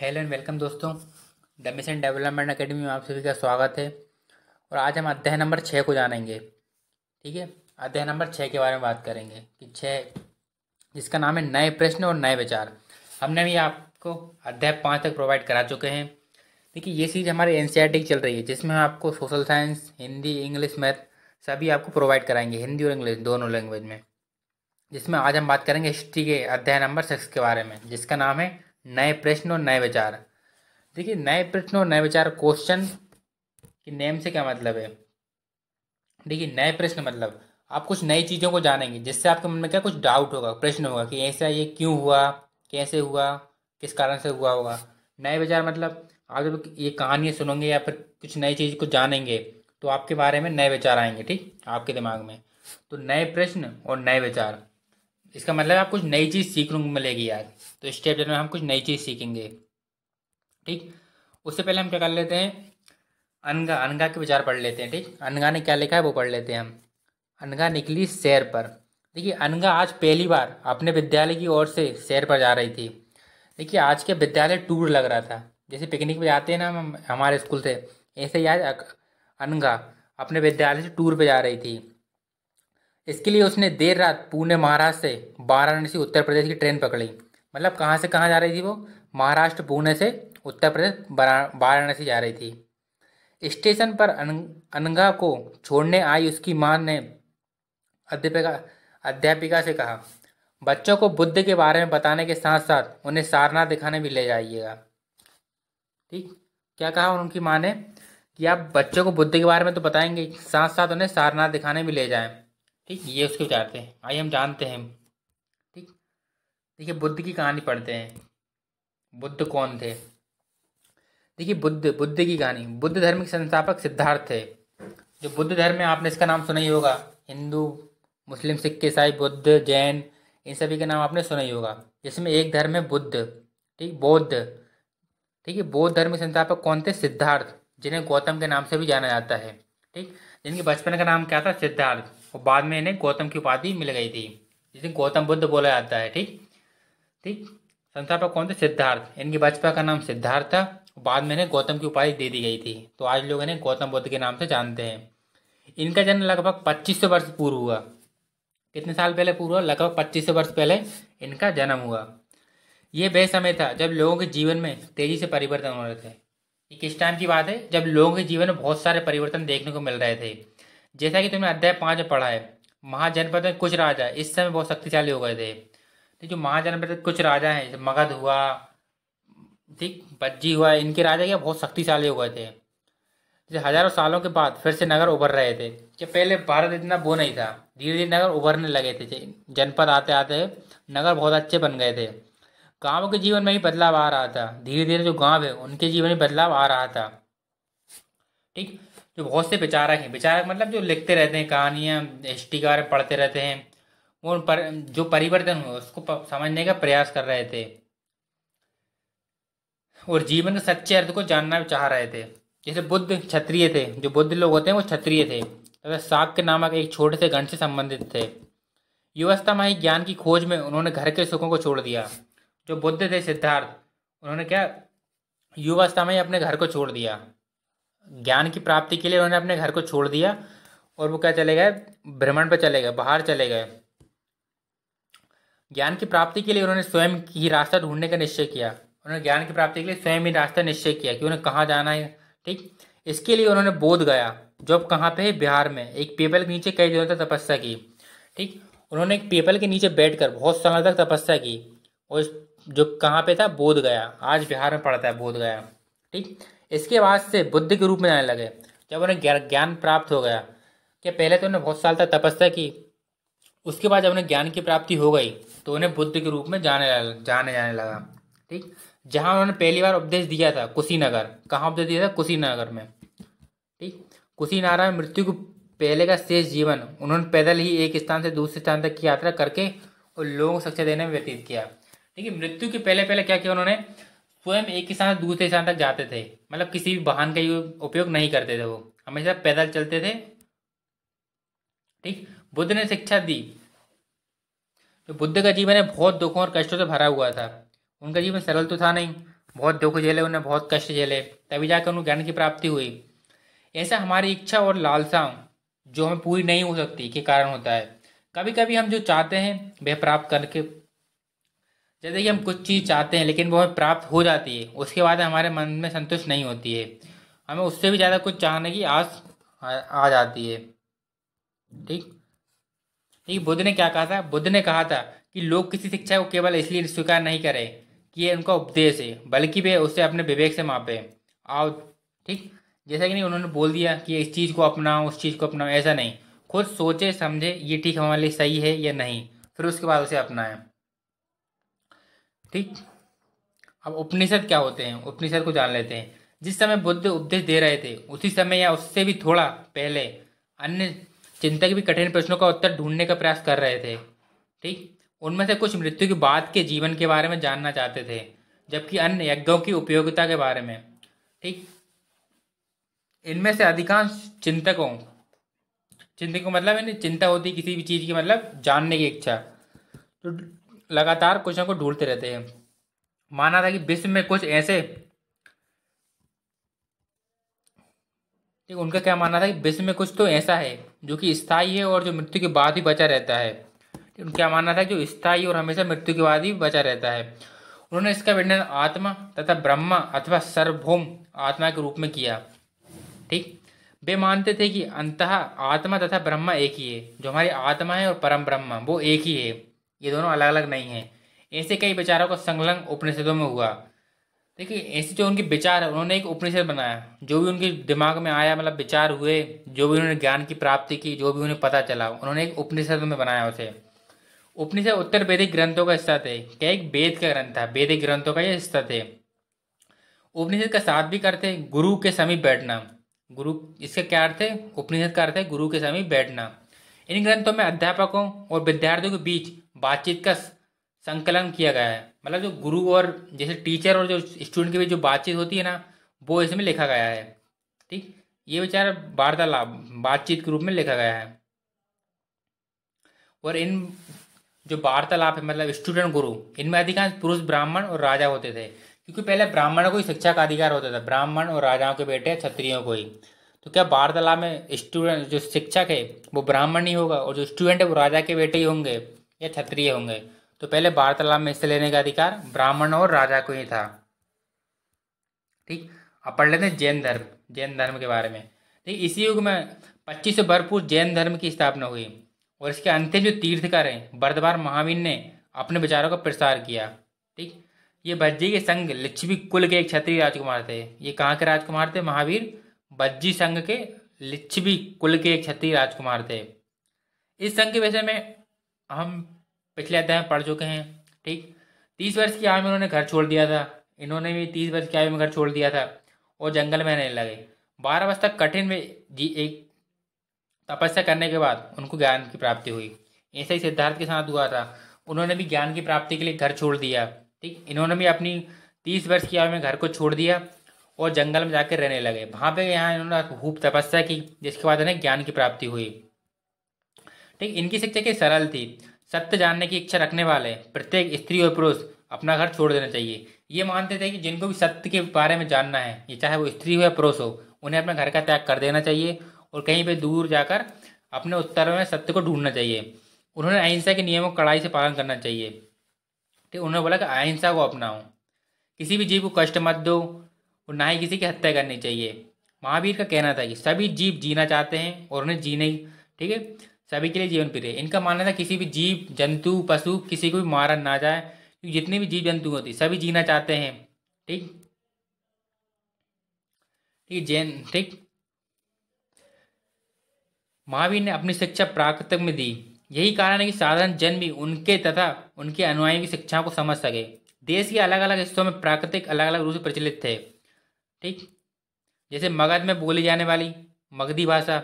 hello and welcome दोस्तों the Mission Development Academy में आप सभी का स्वागत है और आज हम अध्याय नंबर छः को जानेंगे ठीक है अध्याय नंबर छः के बारे में बात करेंगे कि छः जिसका नाम है नए प्रश्न और नए विचार हमने भी आपको अध्याय पाँच तक प्रोवाइड करा चुके हैं देखिए ये सीरीज हमारी एन e चल रही है जिसमें हम आपको social science Hindi English math सभी आपको प्रोवाइड कराएंगे हिंदी और इंग्लिश दोनों लैंग्वेज में जिसमें आज हम बात करेंगे हिस्ट्री के अध्याय नंबर सिक्स के बारे में जिसका नाम है नए प्रश्न और नए विचार देखिए नए प्रश्न और नए विचार क्वेश्चन के नेम से क्या मतलब है देखिए नए प्रश्न मतलब आप कुछ नई चीज़ों को जानेंगे जिससे आपके मन में क्या कुछ डाउट होगा प्रश्न होगा कि ऐसा ये क्यों हुआ कैसे हुआ किस कारण से हुआ होगा नए विचार मतलब आप जब ये कहानियाँ सुनोगे या फिर कुछ नई चीज़ को जानेंगे तो आपके बारे में नए विचार आएंगे ठीक आपके दिमाग में तो नए प्रश्न और नए विचार इसका मतलब आप कुछ नई चीज़ सीखने को मिलेगी यार तो स्टेप डेट में हम कुछ नई चीज़ सीखेंगे ठीक उससे पहले हम क्या कर लेते हैं अनगा अनगा के विचार पढ़ लेते हैं ठीक अनगा ने क्या लिखा है वो पढ़ लेते हैं हम अनगा निकली सैर पर देखिए अनगा आज पहली बार अपने विद्यालय की ओर से सैर पर जा रही थी देखिए आज के विद्यालय टूर लग रहा था जैसे पिकनिक पर जाते हैं ना हम हमारे स्कूल से ऐसे ही आज अनगा अपने विद्यालय से टूर पर जा रही थी इसके लिए उसने देर रात पुणे महाराष्ट्र से वाराणसी उत्तर प्रदेश की ट्रेन पकड़ी मतलब कहाँ से कहाँ जा रही थी वो महाराष्ट्र पुणे से उत्तर प्रदेश वाराणसी जा रही थी स्टेशन पर अनघा को छोड़ने आई उसकी माँ ने अध्यापिका अध्यापिका से कहा बच्चों को बुद्ध के बारे में बताने के साथ साथ उन्हें सारनाथ दिखाने भी ले जाइएगा ठीक क्या कहा उनकी माँ ने कि आप बच्चों को बुद्ध के बारे में तो बताएंगे साथ साथ उन्हें सारनाथ दिखाने भी ले जाएं ठीक ये उसके उतारते हैं आइए हम जानते हैं ठीक देखिए बुद्ध की कहानी पढ़ते हैं बुद्ध कौन थे देखिए बुद्ध बुद्ध की कहानी बुद्ध धर्म के संस्थापक सिद्धार्थ थे जो बुद्ध धर्म में आपने इसका नाम सुना ही होगा हिंदू मुस्लिम सिख ईसाई बुद्ध जैन इन सभी के नाम आपने सुना ही होगा जिसमें एक धर्म है बुद्ध ठीक बौद्ध ठीक है बौद्ध धर्म के संस्थापक कौन थे सिद्धार्थ जिन्हें गौतम के नाम से भी जाना जाता है ठीक इनके बचपन का नाम क्या था सिद्धार्थ और बाद में इन्हें गौतम की उपाधि मिल गई थी जिसे गौतम बुद्ध बोला जाता है ठीक ठीक संस्थापक कौन थे सिद्धार्थ इनके बचपन का नाम सिद्धार्थ था बाद में इन्हें गौतम की उपाधि दे दी गई थी तो आज लोग इन्हें गौतम बुद्ध के नाम से जानते हैं इनका जन्म लगभग पच्चीस सौ वर्ष पूर्व हुआ कितने साल पहले पूर्व हुआ लगभग पच्चीस सौ वर्ष पहले इनका जन्म हुआ ये वह समय था जब लोगों के जीवन में तेजी से परिवर्तन हो रहे थे किस टाइम की बात है जब लोगों के जीवन में बहुत सारे परिवर्तन देखने को मिल रहे थे जैसा कि तुमने अध्याय पाँच में पढ़ा है महाजनपद में कुछ राजा इस समय बहुत शक्तिशाली हो गए थे तो जो महाजनपद कुछ राजा हैं मगध हुआ ठीक बज्जी हुआ इनके राजा क्या बहुत शक्तिशाली हो गए थे जैसे हजारों सालों के बाद फिर से नगर उभर रहे थे कि पहले भारत इतना वो नहीं था धीरे धीरे नगर उभरने लगे थे जनपद आते आते नगर बहुत अच्छे बन गए थे गाँव के जीवन में भी बदलाव आ रहा था धीरे धीरे जो गाँव है उनके जीवन में बदलाव आ रहा था ठीक जो बहुत से विचारक हैं विचारक मतलब जो लिखते रहते हैं कहानियाँ हिस्ट्री के बारे में पढ़ते रहते हैं वो पर जो परिवर्तन हुए उसको समझने का प्रयास कर रहे थे और जीवन के सच्चे अर्थ को जानना चाह रहे थे जैसे बुद्ध क्षत्रिय थे जो बुद्ध लोग होते हैं वो क्षत्रिय थे तथा साग के नामक एक छोटे से गण से संबंधित थे युवस्था में ज्ञान की खोज में उन्होंने घर के सुखों को छोड़ दिया जो बुद्ध थे सिद्धार्थ उन्होंने क्या युवावस्था में अपने घर को छोड़ दिया ज्ञान की प्राप्ति के लिए उन्होंने अपने घर को छोड़ दिया और वो क्या चले गए भ्रमण पर चले गए बाहर चले गए ज्ञान की प्राप्ति के लिए उन्होंने स्वयं ही रास्ता ढूंढने का निश्चय किया उन्होंने ज्ञान की प्राप्ति के लिए स्वयं ही रास्ता निश्चय किया कि उन्हें कहाँ जाना है ठीक इसके लिए उन्होंने बोध गया जो अब कहाँ पे है बिहार में एक पेपल के नीचे कई दिनों तक तपस्या की ठीक उन्होंने एक पेपल के नीचे बैठकर बहुत समय तक तपस्या की और जो कहाँ पे था बोध गया आज बिहार में पड़ता है बोध गया ठीक इसके बाद से बुद्ध के रूप में आने लगे जब उन्हें ज्ञान प्राप्त हो गया कि पहले तो उन्हें बहुत साल तक तपस्या की उसके बाद जब उन्हें ज्ञान की प्राप्ति हो गई तो उन्हें बुद्ध के रूप में जाने जाने जाने लगा ठीक जहाँ उन्होंने पहली बार उपदेश दिया था कुशीनगर कहाँ उपदेश दिया था कुशीनगर में ठीक कुशीनारा में मृत्यु को पहले का शेष जीवन उन्होंने पैदल ही एक स्थान से दूसरे स्थान तक की यात्रा करके और लोगों को शिक्षा देने में व्यतीत किया देखिए मृत्यु के पहले पहले क्या किया उन्होंने स्वयं एक किसान दूसरे किसान तक जाते थे मतलब किसी भी वाहन का उपयोग नहीं करते थे वो हमेशा पैदल चलते थे ठीक बुद्ध ने शिक्षा दी तो बुद्ध का जीवन है बहुत दुखों और कष्टों से भरा हुआ था उनका जीवन सरल तो था नहीं बहुत दुख झेले उन्हें बहुत कष्ट झेले तभी जाकर उन्हें ज्ञान की प्राप्ति हुई ऐसा हमारी इच्छा और लालसा जो हमें पूरी नहीं हो सकती के कारण होता है कभी कभी हम जो चाहते हैं वह प्राप्त करके जैसे कि हम कुछ चीज़ चाहते हैं लेकिन वो हमें प्राप्त हो जाती है उसके बाद हमारे मन में संतुष्ट नहीं होती है हमें उससे भी ज़्यादा कुछ चाहने की आस आ जाती है ठीक ठीक बुद्ध ने क्या कहा था बुद्ध ने कहा था कि लोग किसी शिक्षा को केवल इसलिए स्वीकार नहीं करें कि ये उनका उपदेश है बल्कि वे उसे अपने विवेक से मापे आओ ठीक जैसा कि नहीं उन्होंने बोल दिया कि इस चीज़ को अपनाओ उस चीज़ को अपनाओ ऐसा नहीं खुद सोचे समझे ये ठीक हमारे लिए सही है या नहीं फिर उसके बाद उसे अपनाएं ठीक अब उपनिषद क्या होते हैं उपनिषद को जान लेते हैं जिस समय बुद्ध उपदेश दे रहे थे उसी समय या उससे भी थोड़ा पहले अन्य चिंतक भी कठिन प्रश्नों का उत्तर ढूंढने का प्रयास कर रहे थे ठीक उनमें से कुछ मृत्यु के बाद के जीवन के बारे में जानना चाहते थे जबकि अन्य यज्ञों की उपयोगिता के बारे में ठीक इनमें से अधिकांश चिंतकों चिंतकों मतलब चिंता होती किसी भी चीज़ की मतलब जानने की इच्छा तो लगातार कुछ ना कुछ ढूंढते रहते हैं माना था कि विश्व में कुछ ऐसे ठीक उनका क्या मानना था कि विश्व में कुछ तो ऐसा है जो कि स्थायी है और जो मृत्यु के बाद ही बचा रहता है उनका मानना था जो स्थायी और हमेशा मृत्यु के बाद ही बचा रहता है उन्होंने इसका वर्णन आत्मा तथा ब्रह्मा अथवा सर्वभौम आत्मा के रूप में किया ठीक वे मानते थे कि अंतः आत्मा तथा ब्रह्मा एक ही है जो हमारी आत्मा है और परम ब्रह्मा वो एक ही है ये दोनों अलग अलग नहीं हैं ऐसे कई विचारों का संलग्न उपनिषदों में हुआ देखिए ऐसे जो उनके विचार है उन्होंने एक उपनिषद बनाया जो भी उनके दिमाग में आया मतलब विचार हुए जो भी उन्होंने ज्ञान की प्राप्ति की जो भी उन्हें पता चला उन्होंने एक उपनिषद में बनाया उसे उपनिषद उत्तर वैदिक ग्रंथों का हिस्सा थे क्या एक वेद का ग्रंथ था वैदिक ग्रंथों का यह हिस्सा थे उपनिषद का साथ भी करते गुरु के समीप बैठना गुरु इसका क्या अर्थ है उपनिषद का अर्थ है गुरु के समीप बैठना इन ग्रंथों में अध्यापकों और विद्यार्थियों के बीच बातचीत का संकलन किया गया है मतलब जो गुरु और जैसे टीचर और जो स्टूडेंट के बीच जो बातचीत होती है ना वो इसमें लिखा गया है ठीक ये विचार वार्तालाप बातचीत के रूप में लिखा गया है और इन जो वार्तालाप है मतलब स्टूडेंट गुरु इनमें अधिकांश पुरुष ब्राह्मण और राजा होते थे क्योंकि पहले ब्राह्मणों को ही शिक्षा का अधिकार होता था ब्राह्मण और राजाओं के बेटे क्षत्रियों को ही तो क्या वार्तालाप में स्टूडेंट जो शिक्षक है वो ब्राह्मण ही होगा और जो स्टूडेंट है वो राजा के बेटे ही होंगे या क्षत्रिय होंगे तो पहले वार्तालाप में हिस्सा लेने का अधिकार ब्राह्मण और राजा को ही था ठीक अब पढ़ लेते हैं जैन धर्म जैन धर्म के बारे में ठीक इसी युग में पच्चीस सौ भरपूर जैन धर्म की स्थापना हुई और इसके अंतिम जो तीर्थकर हैं बर्दवार महावीर ने अपने विचारों का प्रसार किया ठीक ये बज्जी के संघ लिच्छवी कुल के एक क्षत्रिय राजकुमार थे ये कहाँ के राजकुमार थे महावीर बज्जी संघ के लिच्छवी कुल के एक क्षत्रिय राजकुमार थे इस संघ के विषय में हम पिछले अध्याय में पढ़ चुके हैं ठीक तीस वर्ष की आयु में उन्होंने घर छोड़ दिया था इन्होंने भी तीस वर्ष की आयु में घर छोड़ दिया था और जंगल में रहने लगे बारह वर्ष तक कठिन में जी एक तपस्या करने के बाद उनको ज्ञान की प्राप्ति हुई ऐसा ही सिद्धार्थ के साथ हुआ था उन्होंने भी ज्ञान की प्राप्ति के लिए घर छोड़ दिया ठीक इन्होंने भी अपनी तीस वर्ष की आयु में घर को छोड़ दिया और जंगल में जाकर रहने लगे वहाँ पे यहाँ इन्होंने खूब तपस्या की जिसके बाद इन्हें ज्ञान की प्राप्ति हुई ठीक इनकी शिक्षा की सरल थी सत्य जानने की इच्छा रखने वाले प्रत्येक स्त्री और पुरुष अपना घर छोड़ देना चाहिए ये मानते थे कि जिनको भी सत्य के बारे में जानना है ये चाहे वो स्त्री हो या पुरुष हो उन्हें अपने घर का त्याग कर देना चाहिए और कहीं पर दूर जाकर अपने उत्तर में सत्य को ढूंढना चाहिए उन्होंने अहिंसा के नियमों को कड़ाई से पालन करना चाहिए ठीक उन्होंने बोला कि अहिंसा को अपनाओ किसी भी जीव को कष्ट मत दो और ना ही किसी की हत्या करनी चाहिए महावीर का कहना था कि सभी जीव जीना चाहते हैं और उन्हें जीने ठीक है सभी के लिए जीवन प्रिय है इनका मानना था किसी भी जीव जंतु पशु किसी को भी मारा ना जाए क्योंकि जितने भी जीव जंतु होते सभी जीना चाहते हैं ठीक ठीक जैन ठीक महावीर ने अपनी शिक्षा प्राकृतिक में दी यही कारण है कि साधारण जन भी उनके तथा उनके अनुयायियों की शिक्षाओं को समझ सके देश के अलग अलग हिस्सों में प्राकृतिक अलग अलग रूप से प्रचलित थे ठीक जैसे मगध में बोली जाने वाली मगधी भाषा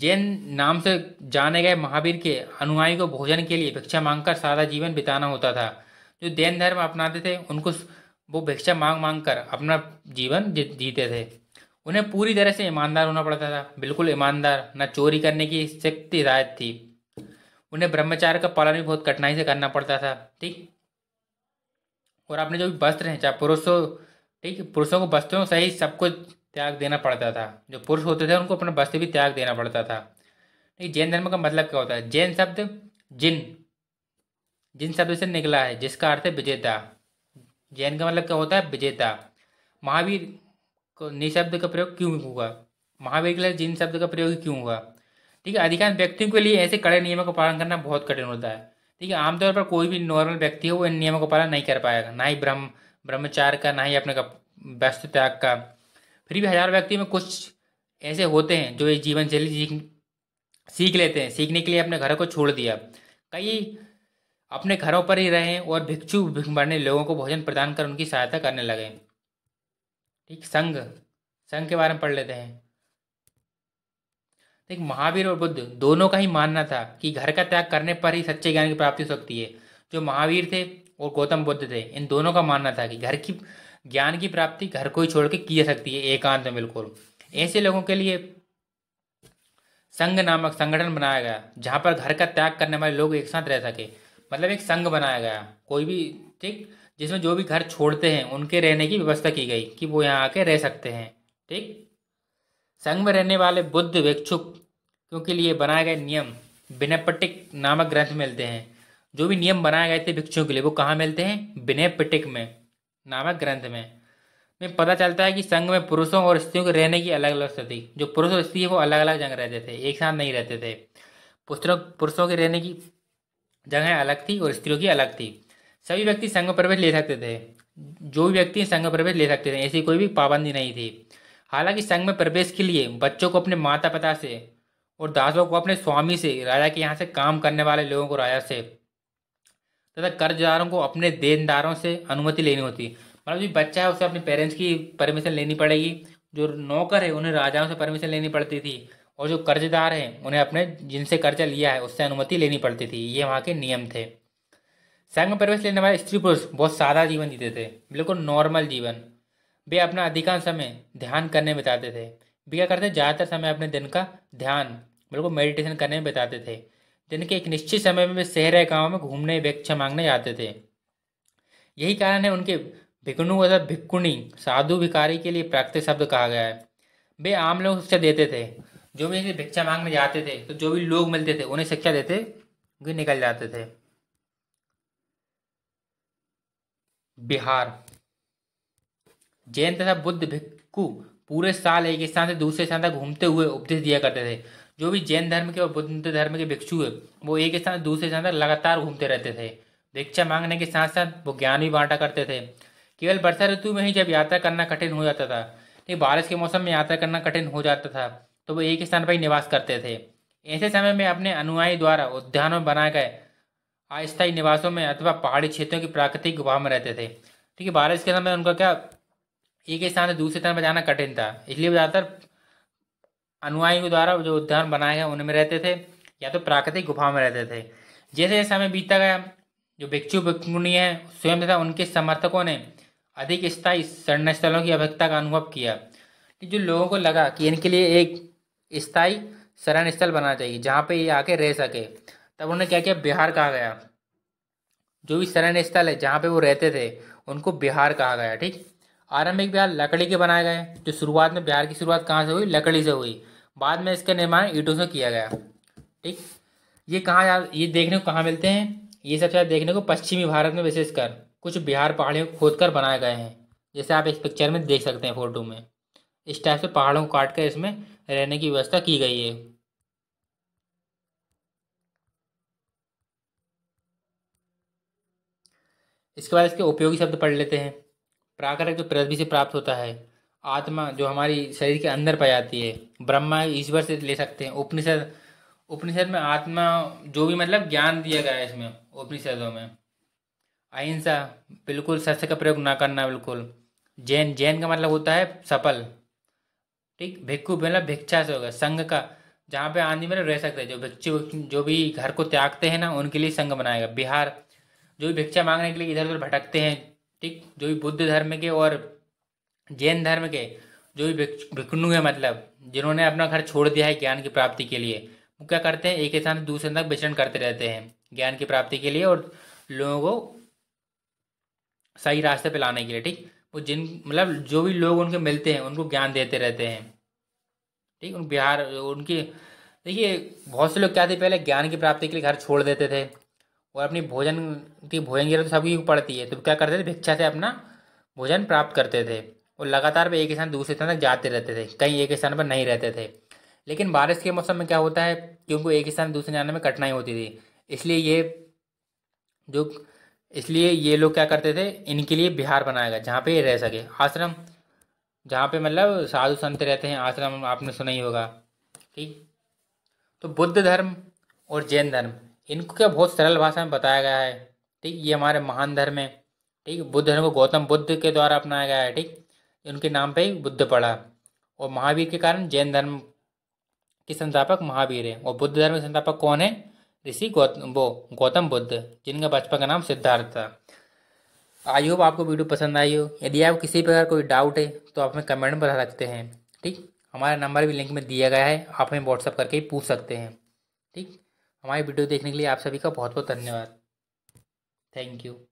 जैन नाम से जाने गए महावीर के अनुयायी को भोजन के लिए भिक्षा मांगकर सारा जीवन बिताना होता था जो जैन धर्म अपनाते थे उनको वो भिक्षा मांग मांग कर अपना जीवन जीते थे उन्हें पूरी तरह से ईमानदार होना पड़ता था बिल्कुल ईमानदार न चोरी करने की शक्ति हिदायत थी उन्हें ब्रह्मचार्य का पालन भी बहुत कठिनाई से करना पड़ता था ठीक और आपने जो भी वस्त्र हैं चाहे पुरुषों ठीक पुरुषों को वस्त्रों सही सब कुछ त्याग देना पड़ता था जो पुरुष होते थे उनको अपना वस्त्र भी त्याग देना पड़ता था ठीक जैन धर्म का मतलब क्या होता है जैन शब्द जिन जिन शब्द से निकला है जिसका अर्थ है विजेता जैन का मतलब क्या होता है विजेता महावीर को निःशब्द का प्रयोग क्यों हुआ महावीर के लिए जिन शब्द का प्रयोग क्यों हुआ ठीक है अधिकांश व्यक्तियों के लिए ऐसे कड़े नियमों का पालन करना बहुत कठिन होता है ठीक है आमतौर पर कोई भी नॉर्मल व्यक्ति हो वो इन नियमों का पालन नहीं कर पाएगा ना ही ब्रह्म ब्रह्मचार का ना ही अपने का व्यस्त त्याग का फिर भी हज़ार व्यक्ति में कुछ ऐसे होते हैं जो ये जीवन शैली सीख लेते हैं सीखने के लिए अपने घरों को छोड़ दिया कई अपने घरों पर ही रहें और भिक्षु भिख लोगों को भोजन प्रदान कर उनकी सहायता करने लगे ठीक संघ संघ के बारे में पढ़ लेते हैं देख महावीर और बुद्ध दोनों का ही मानना था कि घर का त्याग करने पर ही सच्चे ज्ञान की प्राप्ति हो सकती है जो महावीर थे और गौतम बुद्ध थे इन दोनों का मानना था कि घर की ज्ञान की प्राप्ति घर को ही छोड़ के की जा सकती है एकांत में बिल्कुल ऐसे लोगों के लिए संघ नामक संगठन बनाया गया जहाँ पर घर का त्याग करने वाले लोग एक साथ रह सके मतलब एक संघ बनाया गया कोई भी ठीक जिसमें जो भी घर छोड़ते हैं उनके रहने की व्यवस्था की गई कि वो यहाँ आके रह सकते हैं ठीक संघ में रहने वाले बुद्ध भिक्षुक के लिए बनाए गए नियम विनयपटिक नामक ग्रंथ मिलते हैं जो भी नियम बनाए गए थे भिक्षुओं के लिए वो कहाँ मिलते हैं विनय में नामक ग्रंथ में में पता चलता है कि संघ में पुरुषों और स्त्रियों के रहने की अलग अलग स्थिति जो पुरुष और स्त्री वो अलग अलग जगह रहते थे एक साथ नहीं रहते थे पुरुषों पुरुषों के रहने की जगह अलग थी और स्त्रियों की अलग थी सभी व्यक्ति संघ प्रवेश ले सकते थे जो भी व्यक्ति संघ प्रवेश ले सकते थे ऐसी कोई भी पाबंदी नहीं थी हालांकि संघ में प्रवेश के लिए बच्चों को अपने माता पिता से और दासों को अपने स्वामी से राजा के यहाँ से काम करने वाले लोगों को राजा से तथा कर्जदारों को अपने देनदारों से अनुमति लेनी होती है मतलब जो बच्चा है उसे अपने पेरेंट्स की परमिशन लेनी पड़ेगी जो नौकर है उन्हें राजाओं से परमिशन लेनी पड़ती थी और जो कर्जदार हैं उन्हें अपने जिनसे कर्जा लिया है उससे अनुमति लेनी पड़ती थी ये वहाँ के नियम थे संघ में प्रवेश लेने वाले स्त्री पुरुष बहुत सादा जीवन जीते थे बिल्कुल नॉर्मल जीवन वे अपना अधिकांश समय ध्यान करने बिताते थे वे क्या करते ज़्यादातर समय अपने दिन का ध्यान बिल्कुल मेडिटेशन करने में बिताते थे जिनके एक निश्चित समय में वे शहर या गाँव में घूमने भिक्षा मांगने जाते थे यही कारण है उनके भिकनु अथवा भिक्कुनी साधु भिकारी के लिए प्राकृतिक शब्द कहा गया है वे आम लोग शिक्षा देते थे जो भी भिक्षा मांगने जाते थे तो जो भी लोग मिलते थे उन्हें शिक्षा देते वे निकल जाते थे बिहार जैन तथा बुद्ध भिक्कू पूरे साल एक स्थान से दूसरे स्थान तक घूमते हुए उपदेश दिया करते थे जो भी जैन धर्म के और बुद्ध धर्म के भिक्षु है वो एक स्थान दूसरे स्थान तक लगातार घूमते रहते थे भिक्षा मांगने के साथ साथ वो ज्ञान भी बांटा करते थे केवल वर्षा ऋतु में ही जब यात्रा करना कठिन हो जाता था नहीं बारिश के मौसम में यात्रा करना कठिन हो जाता था तो वो एक स्थान पर ही निवास करते थे ऐसे समय में अपने अनुयायी द्वारा उद्यानों में बनाए गए अस्थायी निवासों में अथवा पहाड़ी क्षेत्रों की प्राकृतिक गुफा में रहते थे ठीक है बारिश के समय उनका क्या एक स्थान से दूसरे स्थान पर जाना कठिन था इसलिए ज़्यादातर अनुयायियों द्वारा जो उद्यान बनाए गए उनमें रहते थे या तो प्राकृतिक गुफा में रहते थे जैसे समय बीता गया जो भिक्षु भिक्षुणी है स्वयं तथा उनके समर्थकों ने अधिक स्थायी शरण स्थलों की अभिज्ञता का अनुभव किया जो लोगों को लगा कि इनके लिए एक स्थायी शरण स्थल बनाना चाहिए जहाँ पे ये आके रह सके तब उन्होंने क्या किया बिहार कहा गया जो भी शरण स्थल है जहाँ पे वो रहते थे उनको बिहार कहा गया ठीक आरंभिक बिहार लकड़ी के बनाए गए जो शुरुआत में बिहार की शुरुआत कहाँ से हुई लकड़ी से हुई बाद में इसका निर्माण ईटों से किया गया ठीक ये कहाँ ये देखने को कहाँ मिलते हैं ये सब शायद देखने को पश्चिमी भारत में विशेषकर कुछ बिहार पहाड़ियों को खोद कर बनाए गए हैं जैसे आप इस पिक्चर में देख सकते हैं फोटो में इस टाइप से पहाड़ों को काट कर इसमें रहने की व्यवस्था की गई है इसके बाद इसके उपयोगी शब्द पढ़ लेते हैं प्राकृतिक जो पृथ्वी से प्राप्त होता है आत्मा जो हमारी शरीर के अंदर पाई जाती है ब्रह्मा ईश्वर से ले सकते हैं उपनिषद उपनिषद में आत्मा जो भी मतलब ज्ञान दिया गया है इसमें उपनिषदों में अहिंसा बिल्कुल सस्य का प्रयोग ना करना बिल्कुल जैन जैन का मतलब होता है सफल ठीक भिक्खु मतलब भिक्षा से होगा संघ का जहाँ पे आदमी मतलब रह सकते हैं जो भिक्षु जो भी घर को त्यागते हैं ना उनके लिए संघ बनाएगा बिहार जो भी भिक्षा मांगने के लिए इधर उधर भटकते हैं ठीक जो भी बुद्ध धर्म के और जैन धर्म के जो भी भिक्षु है मतलब जिन्होंने अपना घर छोड़ दिया है ज्ञान की प्राप्ति के लिए वो क्या करते हैं एक स्थान दूसरे तक विचरण करते रहते हैं ज्ञान की प्राप्ति के लिए और लोगों को सही रास्ते पर लाने के लिए ठीक वो जिन मतलब जो भी लोग उनके मिलते हैं उनको ज्ञान देते रहते हैं ठीक उन बिहार उनकी देखिए बहुत से लोग क्या थे पहले ज्ञान की प्राप्ति के लिए घर छोड़ देते थे और अपनी भोजन की भोजन की तो सबकी पड़ती है तो क्या करते थे भिक्षा से अपना भोजन प्राप्त करते थे और लगातार वे एक स्थान दूसरे स्थान तक जाते रहते थे कहीं एक स्थान पर नहीं रहते थे लेकिन बारिश के मौसम में क्या होता है कि उनको एक स्थान दूसरे जाने में कठिनाई होती थी इसलिए ये जो इसलिए ये लोग क्या करते थे इनके लिए बिहार बनाया गया जहाँ पे ये रह सके आश्रम जहाँ पे मतलब साधु संत रहते हैं आश्रम आपने सुना ही होगा ठीक तो बुद्ध धर्म और जैन धर्म इनको क्या बहुत सरल भाषा में बताया गया है ठीक ये हमारे महान धर्म है ठीक बुद्ध धर्म को गौतम बुद्ध के द्वारा अपनाया गया है ठीक उनके नाम पर बुद्ध पड़ा और महावीर के कारण जैन धर्म के संस्थापक महावीर हैं और बुद्ध धर्म के संस्थापक कौन है ऋषि गौतम वो गौतम बुद्ध जिनका बचपन का नाम सिद्धार्थ था आई होप आपको वीडियो पसंद आई हो यदि आप किसी प्रकार कोई डाउट है तो आप हमें कमेंट में बता सकते हैं ठीक हमारा नंबर भी लिंक में दिया गया है आप हमें व्हाट्सअप करके पूछ सकते हैं ठीक हमारी वीडियो देखने के लिए आप सभी का बहुत बहुत धन्यवाद थैंक यू